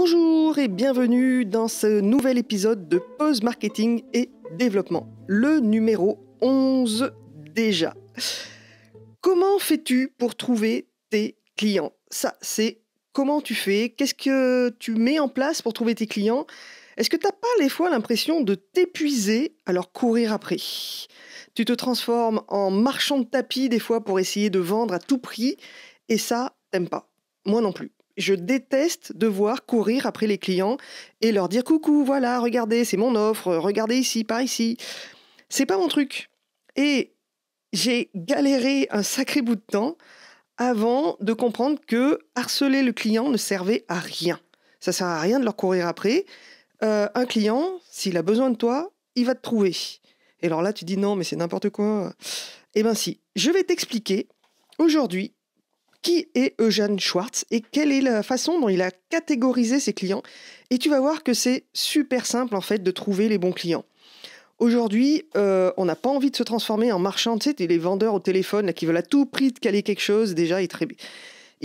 Bonjour et bienvenue dans ce nouvel épisode de Pause Marketing et Développement, le numéro 11 déjà. Comment fais-tu pour trouver tes clients Ça, c'est comment tu fais Qu'est-ce que tu mets en place pour trouver tes clients Est-ce que tu n'as pas les fois l'impression de t'épuiser à leur courir après Tu te transformes en marchand de tapis des fois pour essayer de vendre à tout prix et ça, t'aimes pas. Moi non plus je déteste devoir courir après les clients et leur dire coucou, voilà, regardez, c'est mon offre, regardez ici, par ici. C'est pas mon truc. Et j'ai galéré un sacré bout de temps avant de comprendre que harceler le client ne servait à rien. Ça sert à rien de leur courir après. Euh, un client, s'il a besoin de toi, il va te trouver. Et alors là, tu dis non, mais c'est n'importe quoi. Eh bien si, je vais t'expliquer aujourd'hui qui est Eugène Schwartz et quelle est la façon dont il a catégorisé ses clients. Et tu vas voir que c'est super simple en fait de trouver les bons clients. Aujourd'hui, euh, on n'a pas envie de se transformer en marchand. Tu sais, les vendeurs au téléphone qui veulent à tout prix te caler quelque chose, déjà, ils,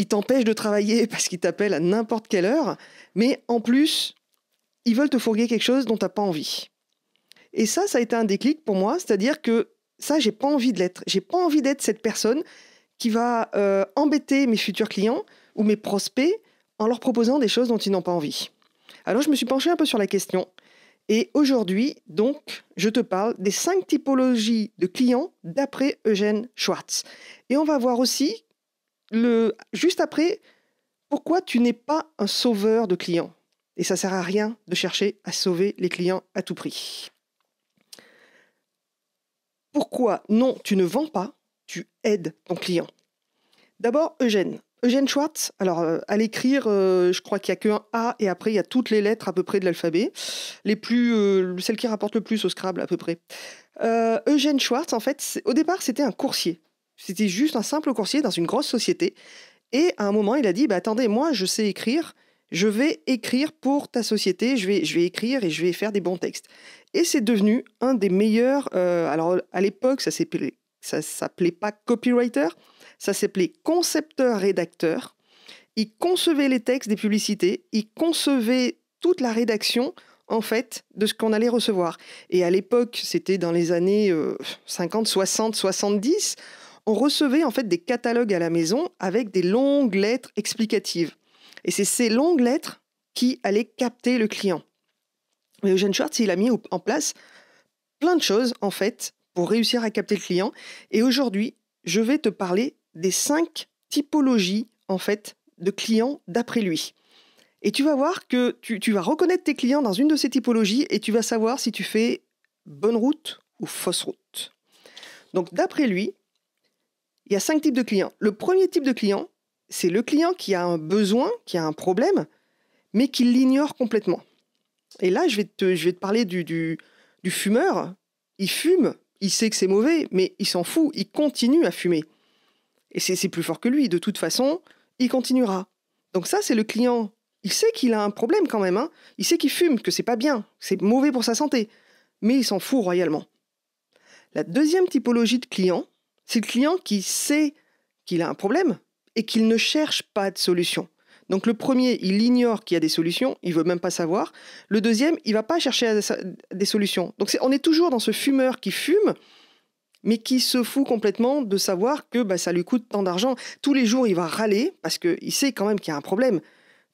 t'empêchent de travailler parce qu'ils t'appellent à n'importe quelle heure. Mais en plus, ils veulent te fourguer quelque chose dont tu n'as pas envie. Et ça, ça a été un déclic pour moi. C'est-à-dire que ça, j'ai pas envie de l'être. J'ai pas envie d'être cette personne qui va euh, embêter mes futurs clients ou mes prospects en leur proposant des choses dont ils n'ont pas envie. Alors je me suis penchée un peu sur la question et aujourd'hui, donc, je te parle des cinq typologies de clients d'après Eugène Schwartz. Et on va voir aussi, le, juste après, pourquoi tu n'es pas un sauveur de clients. Et ça ne sert à rien de chercher à sauver les clients à tout prix. Pourquoi non, tu ne vends pas tu aides ton client D'abord, Eugène. Eugène Schwartz, alors euh, à l'écrire, euh, je crois qu'il n'y a qu'un A et après il y a toutes les lettres à peu près de l'alphabet, les plus, euh, Celles qui rapportent le plus au Scrabble à peu près. Eugène Schwartz, en fait, au départ c'était un coursier, c'était juste un simple coursier dans une grosse société, et à un moment il a dit, bah, attendez, moi je sais écrire, je vais écrire pour ta société, je vais, je vais écrire et je vais faire des bons textes. Et c'est devenu un des meilleurs, alors à l'époque ça s'appelait ça s'appelait pas copywriter, ça s'appelait concepteur-rédacteur. Il concevait les textes des publicités, il concevait toute la rédaction en fait de ce qu'on allait recevoir. Et à l'époque, c'était dans les années 50, 60, 70, on recevait en fait des catalogues à la maison avec des longues lettres explicatives. Et c'est ces longues lettres qui allaient capter le client. Mais Eugène Schwartz, il a mis en place plein de choses en fait pour réussir à capter le client. Et aujourd'hui, je vais te parler des cinq typologies, en fait, de clients d'après lui. Et tu vas voir que tu, vas reconnaître tes clients dans une de ces typologies et tu vas savoir si tu fais bonne route ou fausse route. Donc d'après lui, il y a cinq types de clients. Le premier type de client, c'est le client qui a un besoin, qui a un problème, mais qui l'ignore complètement. Et là, je vais te, parler du fumeur. Il fume, il sait que c'est mauvais, mais il s'en fout, il continue à fumer. Et c'est plus fort que lui, de toute façon, il continuera. Donc ça, c'est le client. Il sait qu'il a un problème quand même, hein. il sait qu'il fume, que c'est pas bien, c'est mauvais pour sa santé, mais il s'en fout royalement. La deuxième typologie de client, c'est le client qui sait qu'il a un problème et qu'il ne cherche pas de solution. Donc le premier, il ignore qu'il y a des solutions, il veut même pas savoir. Le deuxième, il va pas chercher des solutions. Donc on est toujours dans ce fumeur qui fume, mais qui se fout complètement de savoir que bah, ça lui coûte tant d'argent. Tous les jours, il va râler parce qu'il sait quand même qu'il y a un problème.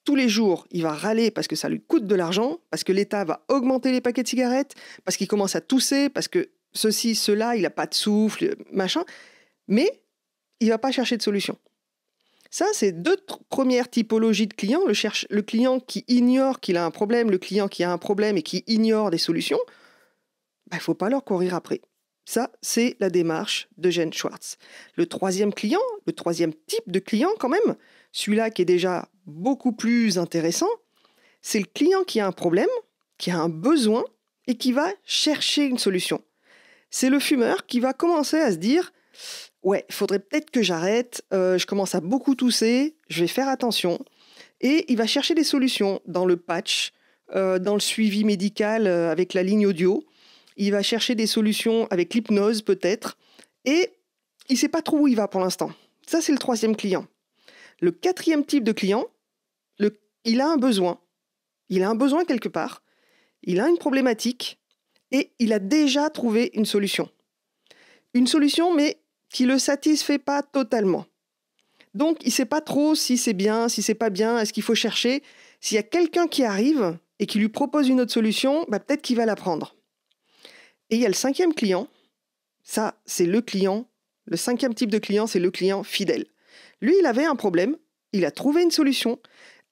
Tous les jours, il va râler parce que ça lui coûte de l'argent, parce que l'État va augmenter les paquets de cigarettes, parce qu'il commence à tousser, parce que ceci, cela, il n'a pas de souffle, machin. Mais il va pas chercher de solution. Ça, c'est deux premières typologies de clients. Le, client qui ignore qu'il a un problème, le client qui a un problème et qui ignore des solutions, bah, il ne faut pas leur courir après. Ça, c'est la démarche de Jen Schwartz. Le troisième client, le troisième type de client quand même, celui-là qui est déjà beaucoup plus intéressant, c'est le client qui a un problème, qui a un besoin et qui va chercher une solution. C'est le fumeur qui va commencer à se dire ouais, il faudrait peut-être que j'arrête, euh, je commence à beaucoup tousser, je vais faire attention. Et il va chercher des solutions dans le patch, euh, dans le suivi médical euh, avec la ligne audio. Il va chercher des solutions avec l'hypnose peut-être. Et il ne sait pas trop où il va pour l'instant. Ça, c'est le troisième client. Le quatrième type de client, le, il a un besoin. Il a un besoin quelque part. Il a une problématique. Et il a déjà trouvé une solution. Une solution, mais qui le satisfait pas totalement. Donc, il sait pas trop si c'est bien, si c'est pas bien, est-ce qu'il faut chercher. S'il y a quelqu'un qui arrive et qui lui propose une autre solution, bah, peut-être qu'il va la prendre. Et il y a le cinquième client. Ça, c'est le client. Le cinquième type de client, c'est le client fidèle. Lui, il avait un problème, il a trouvé une solution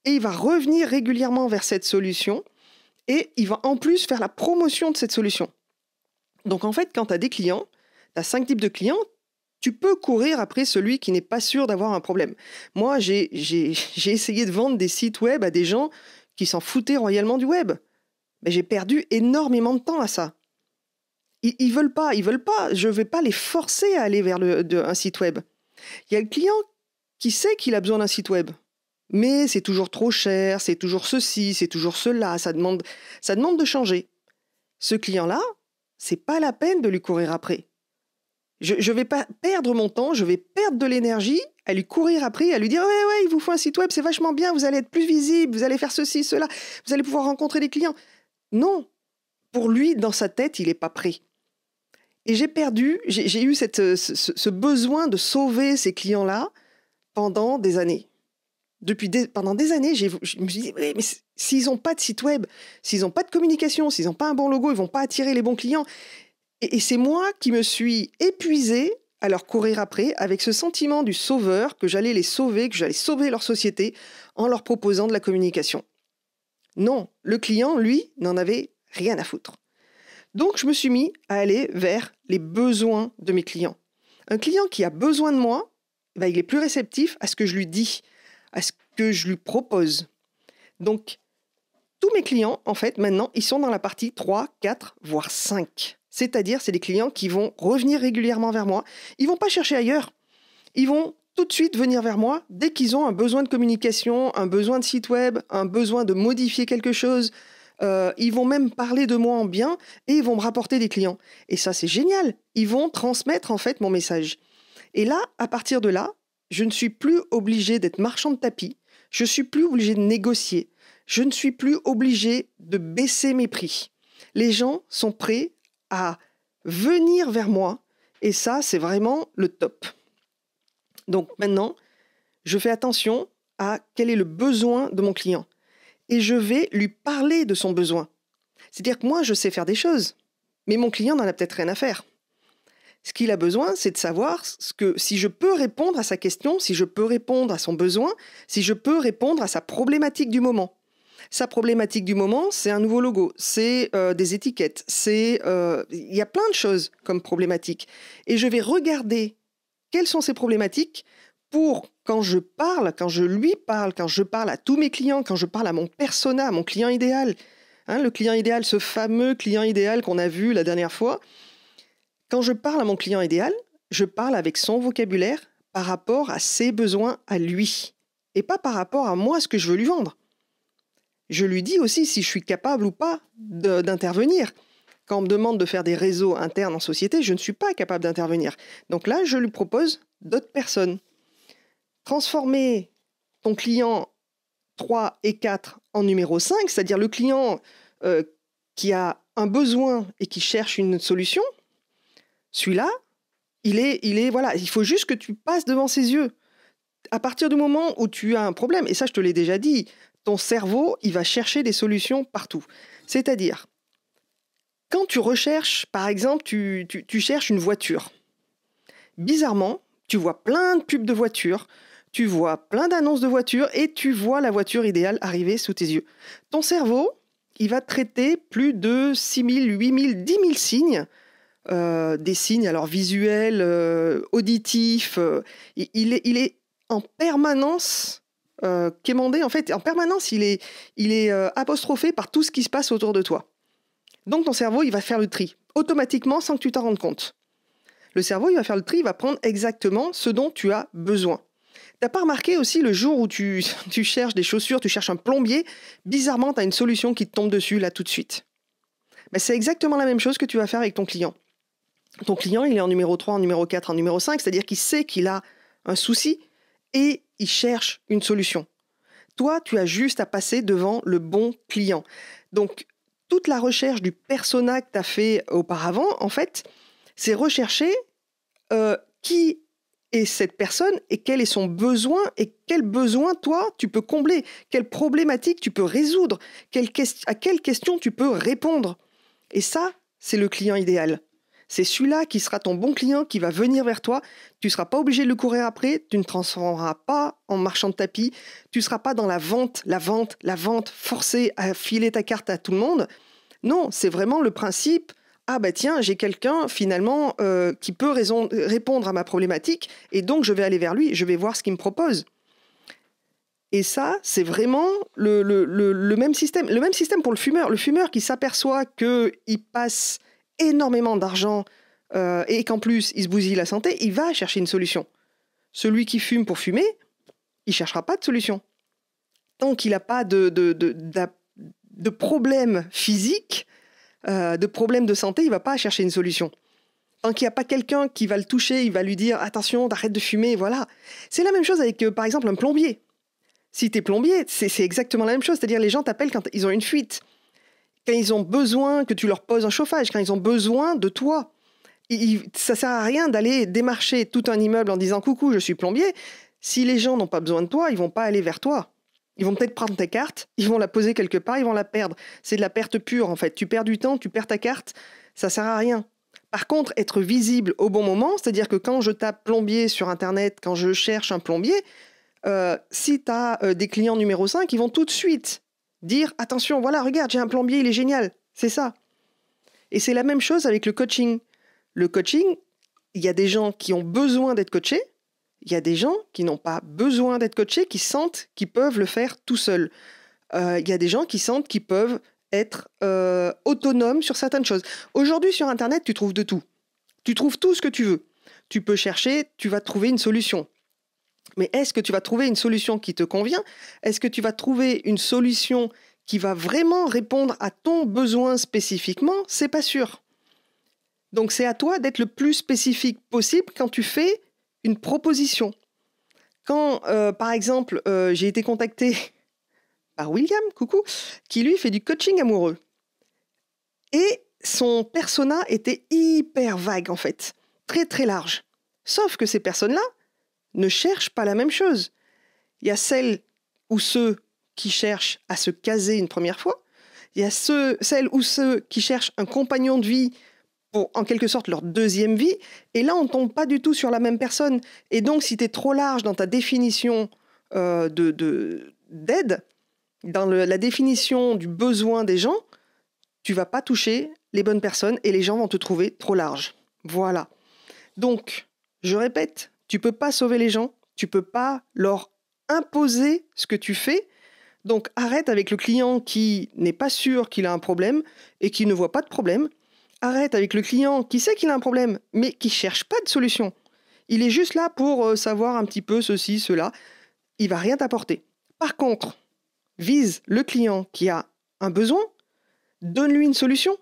et il va revenir régulièrement vers cette solution et il va en plus faire la promotion de cette solution. Donc en fait, quand tu as des clients, tu as cinq types de clients, tu peux courir après celui qui n'est pas sûr d'avoir un problème. Moi, j'ai essayé de vendre des sites web à des gens qui s'en foutaient royalement du web. Mais j'ai perdu énormément de temps à ça. Ils, ils veulent pas, ils veulent pas. Je vais pas les forcer à aller vers le, de, un site web. Il y a le client qui sait qu'il a besoin d'un site web. Mais c'est toujours trop cher, c'est toujours ceci, c'est toujours cela, ça demande, ça demande de changer. Ce client-là, c'est pas la peine de lui courir après. Je ne vais pas perdre mon temps, je vais perdre de l'énergie à lui courir après, à lui dire Ouais, ouais, il vous faut un site web, c'est vachement bien, vous allez être plus visible, vous allez faire ceci, cela, vous allez pouvoir rencontrer des clients. Non, pour lui, dans sa tête, il n'est pas prêt. Et j'ai perdu, j'ai eu cette, euh, ce, besoin de sauver ces clients-là pendant des années. Depuis des, pendant des années, je me suis dit, mais, s'ils n'ont pas de site web, s'ils n'ont pas de communication, s'ils n'ont pas un bon logo, ils vont pas attirer les bons clients. Et, c'est moi qui me suis épuisée à leur courir après avec ce sentiment du sauveur que j'allais les sauver, que j'allais sauver leur société en leur proposant de la communication. Non, le client, lui, n'en avait rien à foutre. Donc je me suis mis à aller vers les besoins de mes clients. Un client qui a besoin de moi, bah, il est plus réceptif à ce que je lui dis, à ce que je lui propose. Donc tous mes clients, en fait, maintenant, ils sont dans la partie 3, 4, voire 5. C'est-à-dire, c'est des clients qui vont revenir régulièrement vers moi. Ils vont pas chercher ailleurs. Ils vont tout de suite venir vers moi dès qu'ils ont un besoin de communication, un besoin de site web, un besoin de modifier quelque chose. Euh, ils vont même parler de moi en bien et ils vont me rapporter des clients. Et ça, c'est génial. Ils vont transmettre en fait mon message. Et là, à partir de là, je ne suis plus obligé d'être marchand de tapis. Je ne suis plus obligé de négocier. Je ne suis plus obligé de baisser mes prix. Les gens sont prêts à venir vers moi. Et ça, c'est vraiment le top. Donc maintenant, je fais attention à quel est le besoin de mon client. Et je vais lui parler de son besoin. C'est-à-dire que moi, je sais faire des choses, mais mon client n'en a peut-être rien à faire. Ce qu'il a besoin, c'est de savoir ce que, si je peux répondre à sa question, si je peux répondre à son besoin, si je peux répondre à sa problématique du moment. Sa problématique du moment, c'est un nouveau logo, c'est euh, des étiquettes, c'est euh, il y a plein de choses comme problématiques Et je vais regarder quelles sont ces problématiques pour quand je parle, quand je lui parle, quand je parle à tous mes clients, quand je parle à mon persona, mon client idéal, hein, le client idéal, ce fameux client idéal qu'on a vu la dernière fois. Quand je parle à mon client idéal, je parle avec son vocabulaire par rapport à ses besoins à lui et pas par rapport à moi ce que je veux lui vendre je lui dis aussi si je suis capable ou pas d'intervenir. Quand on me demande de faire des réseaux internes en société, je ne suis pas capable d'intervenir. Donc là, je lui propose d'autres personnes. Transformer ton client 3 et 4 en numéro 5, c'est-à-dire le client euh, qui a un besoin et qui cherche une solution, celui-là, il est, il est, voilà, il faut juste que tu passes devant ses yeux. À partir du moment où tu as un problème, et ça je te l'ai déjà dit, ton cerveau, il va chercher des solutions partout. C'est-à-dire, quand tu recherches, par exemple, tu, cherches une voiture, bizarrement, tu vois plein de pubs de voitures, tu vois plein d'annonces de voitures et tu vois la voiture idéale arriver sous tes yeux. Ton cerveau, il va traiter plus de 6 000, 8 000, 10 000 signes. Euh, des signes alors visuels, euh, auditifs. Euh, il, il est en permanence euh, en fait, en permanence, il est, il est euh, apostrophé par tout ce qui se passe autour de toi. Donc ton cerveau, il va faire le tri, automatiquement, sans que tu t'en rendes compte. Le cerveau, il va faire le tri, il va prendre exactement ce dont tu as besoin. n'as pas remarqué aussi le jour où tu, tu cherches des chaussures, tu cherches un plombier, bizarrement, tu as une solution qui te tombe dessus là tout de suite. Mais ben, c'est exactement la même chose que tu vas faire avec ton client. Ton client, il est en numéro 3, en numéro 4, en numéro 5, c'est-à-dire qu'il sait qu'il a un souci et il cherche une solution. Toi, tu as juste à passer devant le bon client. Donc, toute la recherche du persona que tu as fait auparavant, en fait, c'est rechercher euh, qui est cette personne et quel est son besoin et quel besoin, toi, tu peux combler, quelle problématique tu peux résoudre, à quelle question tu peux répondre. Et ça, c'est le client idéal. C'est celui-là qui sera ton bon client, qui va venir vers toi. Tu ne seras pas obligé de le courir après, tu ne transformeras pas en marchand de tapis, tu ne seras pas dans la vente, la vente, la vente, forcée à filer ta carte à tout le monde. Non, c'est vraiment le principe. Ah bah tiens, j'ai quelqu'un finalement euh, qui peut répondre à ma problématique et donc je vais aller vers lui, je vais voir ce qu'il me propose. Et ça, c'est vraiment le, même système. Le même système pour le fumeur. Le fumeur qui s'aperçoit qu'il passe énormément d'argent euh, et qu'en plus il se bousille la santé, il va chercher une solution. Celui qui fume pour fumer, il cherchera pas de solution. Tant qu'il n'a pas de, de, de, de, problème physique, euh, de problème de santé, il va pas chercher une solution. Tant qu'il n'y a pas quelqu'un qui va le toucher, il va lui dire attention, arrête de fumer, voilà. C'est la même chose avec, euh, par exemple, un plombier. Si tu es plombier, c'est exactement la même chose. C'est-à-dire, les gens t'appellent quand ils ont une fuite quand ils ont besoin que tu leur poses un chauffage, quand ils ont besoin de toi. Ça ça sert à rien d'aller démarcher tout un immeuble en disant coucou, je suis plombier. Si les gens n'ont pas besoin de toi, ils vont pas aller vers toi. Ils vont peut-être prendre ta carte, ils vont la poser quelque part, ils vont la perdre. C'est de la perte pure en fait. Tu perds du temps, tu perds ta carte, ça sert à rien. Par contre, être visible au bon moment, c'est-à-dire que quand je tape plombier sur internet, quand je cherche un plombier, euh, si tu as euh, des clients numéro 5, ils vont tout de suite dire attention, voilà, regarde, j'ai un plombier, il est génial. C'est ça. Et c'est la même chose avec le coaching. Le coaching, il y a des gens qui ont besoin d'être coachés, il y a des gens qui n'ont pas besoin d'être coachés, qui sentent qu'ils peuvent le faire tout seuls. Euh, il y a des gens qui sentent qu'ils peuvent être euh, autonomes sur certaines choses. Aujourd'hui, sur Internet, tu trouves de tout. Tu trouves tout ce que tu veux. Tu peux chercher, tu vas trouver une solution. Mais est-ce que tu vas trouver une solution qui te convient Est-ce que tu vas trouver une solution qui va vraiment répondre à ton besoin spécifiquement C'est pas sûr. Donc c'est à toi d'être le plus spécifique possible quand tu fais une proposition. Quand, euh, par exemple, euh, j'ai été contacté par William, coucou, qui lui fait du coaching amoureux. Et son persona était hyper vague en fait, très très large. Sauf que ces personnes-là, ne cherchent pas la même chose. Il y a celles ou ceux qui cherchent à se caser une première fois, il y a celles ou ceux qui cherchent un compagnon de vie pour, en quelque sorte, leur deuxième vie, et là, on ne tombe pas du tout sur la même personne. Et donc, si tu es trop large dans ta définition euh, de, d'aide, dans la définition du besoin des gens, tu vas pas toucher les bonnes personnes et les gens vont te trouver trop large. Voilà. Donc, je répète, tu peux pas sauver les gens, tu peux pas leur imposer ce que tu fais. Donc arrête avec le client qui n'est pas sûr qu'il a un problème et qui ne voit pas de problème. Arrête avec le client qui sait qu'il a un problème mais qui cherche pas de solution. Il est juste là pour euh, savoir un petit peu ceci, cela. Il va rien t'apporter. Par contre, vise le client qui a un besoin, donne-lui une solution.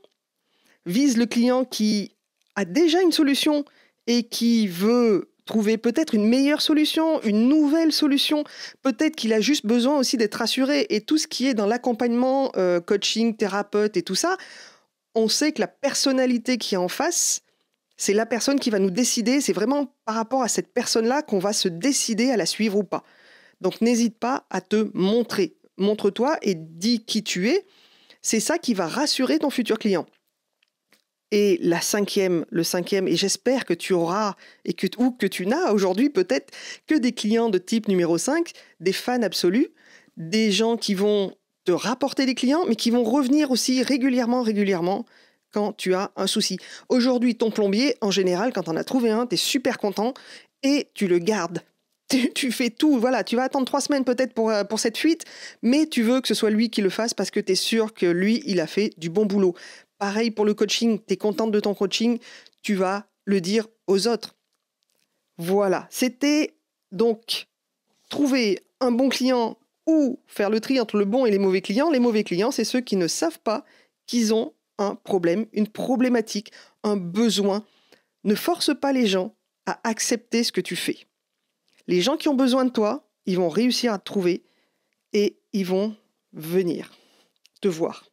Vise le client qui a déjà une solution et qui veut trouver peut-être une meilleure solution, une nouvelle solution. Peut-être qu'il a juste besoin aussi d'être rassuré. Et tout ce qui est dans l'accompagnement, euh, coaching, thérapeute et tout ça, on sait que la personnalité qui est en face, c'est la personne qui va nous décider. C'est vraiment par rapport à cette personne-là qu'on va se décider à la suivre ou pas. Donc n'hésite pas à te montrer. Montre-toi et dis qui tu es. C'est ça qui va rassurer ton futur client. Et la cinquième, le cinquième, et j'espère que tu auras, et que, ou que tu n'as aujourd'hui peut-être que des clients de type numéro 5, des fans absolus, des gens qui vont te rapporter des clients, mais qui vont revenir aussi régulièrement, régulièrement quand tu as un souci. Aujourd'hui, ton plombier, en général, quand on as trouvé un, tu es super content et tu le gardes tu, fais tout, voilà, tu vas attendre trois semaines peut-être pour, euh, pour cette fuite, mais tu veux que ce soit lui qui le fasse parce que tu es sûr que lui, il a fait du bon boulot. Pareil pour le coaching, tu es contente de ton coaching, tu vas le dire aux autres. Voilà, c'était donc trouver un bon client ou faire le tri entre le bon et les mauvais clients. Les mauvais clients, c'est ceux qui ne savent pas qu'ils ont un problème, une problématique, un besoin. Ne force pas les gens à accepter ce que tu fais. Les gens qui ont besoin de toi, ils vont réussir à te trouver et ils vont venir te voir.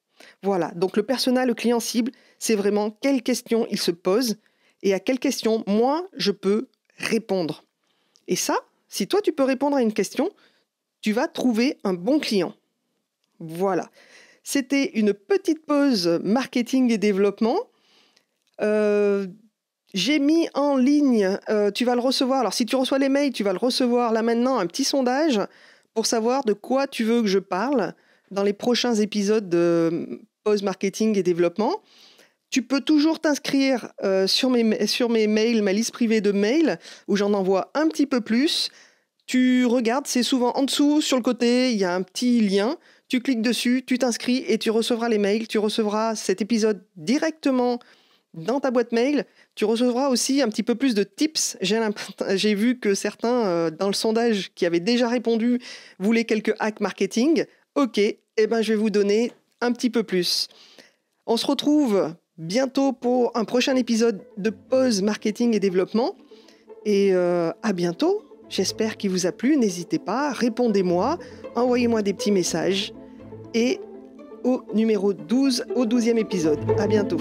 Voilà, donc le personnel, le client cible, c'est vraiment quelles questions il se pose et à quelles questions moi je peux répondre. Et ça, si toi tu peux répondre à une question, tu vas trouver un bon client. Voilà. C'était une petite pause marketing et développement. Euh, j'ai mis en ligne, euh, tu vas le recevoir. Alors si tu reçois les mails, tu vas le recevoir là maintenant, un petit sondage pour savoir de quoi tu veux que je parle dans les prochains épisodes de Pause Marketing et Développement. Tu peux toujours t'inscrire euh, sur, mes, sur mes mails, ma liste privée de mails, où j'en envoie un petit peu plus. Tu regardes, c'est souvent en dessous, sur le côté, il y a un petit lien. Tu cliques dessus, tu t'inscris et tu recevras les mails. Tu recevras cet épisode directement dans ta boîte mail. Tu recevras aussi un petit peu plus de tips. J'ai vu que certains, euh, dans le sondage qui avaient déjà répondu, voulaient quelques hacks marketing. Ok, eh ben, je vais vous donner un petit peu plus. On se retrouve bientôt pour un prochain épisode de Pause Marketing et Développement. Et euh, à bientôt. J'espère qu'il vous a plu. N'hésitez pas, répondez-moi, envoyez-moi des petits messages. Et au numéro 12, au 12e épisode. À bientôt.